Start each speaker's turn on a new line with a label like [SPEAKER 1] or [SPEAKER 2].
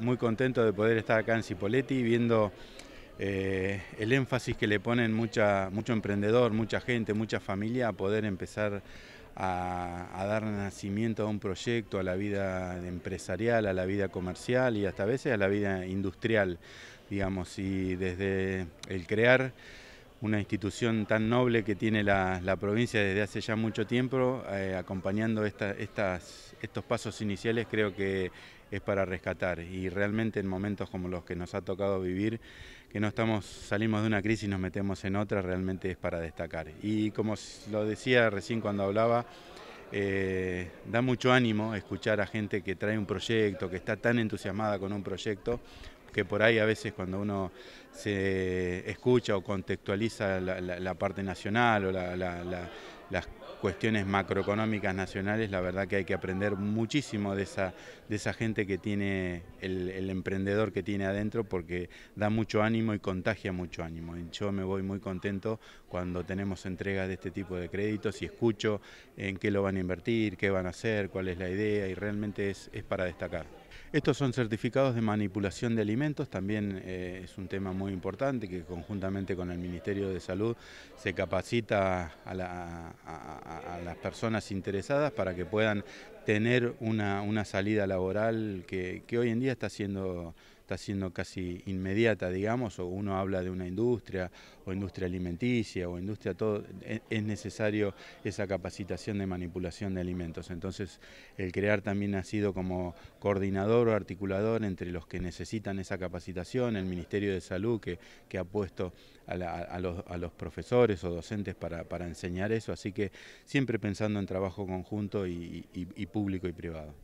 [SPEAKER 1] muy, contento de poder estar acá en Cipoletti viendo eh, el énfasis que le ponen mucha, mucho emprendedor, mucha gente, mucha familia a poder empezar a, a, dar nacimiento a un proyecto, a la vida empresarial, a la vida comercial y hasta a veces a la vida industrial, digamos, y desde el crear una institución tan noble que tiene la, provincia desde hace ya mucho tiempo, eh, acompañando estas, estos pasos iniciales, creo que es para rescatar. Y realmente en momentos como los que nos ha tocado vivir, que no estamos, salimos de una crisis y nos metemos en otra, realmente es para destacar. Y como lo decía recién cuando hablaba, eh, da mucho ánimo escuchar a gente que trae un proyecto, que está tan entusiasmada con un proyecto, que por ahí a veces cuando uno se escucha o contextualiza la, parte nacional o las cuestiones macroeconómicas nacionales, la verdad que hay que aprender muchísimo de esa, de esa gente que tiene, el, emprendedor que tiene adentro, porque da mucho ánimo y contagia mucho ánimo. Yo me voy muy contento cuando tenemos entregas de este tipo de créditos y escucho en qué lo van a invertir, qué van a hacer, cuál es la idea, y realmente es, es para destacar. Estos son certificados de manipulación de alimentos, también eh, es un tema muy importante que conjuntamente con el Ministerio de Salud se capacita a, las personas interesadas para que puedan tener una, salida laboral que hoy en día está siendo siendo casi inmediata, digamos, o uno habla de una industria, o industria alimenticia, o industria todo, e, es necesario esa capacitación de manipulación de alimentos. Entonces, el crear también ha sido como coordinador o articulador entre los que necesitan esa capacitación, el Ministerio de Salud que, ha puesto a, los, profesores o docentes para, enseñar eso, así que siempre pensando en trabajo conjunto y público y privado.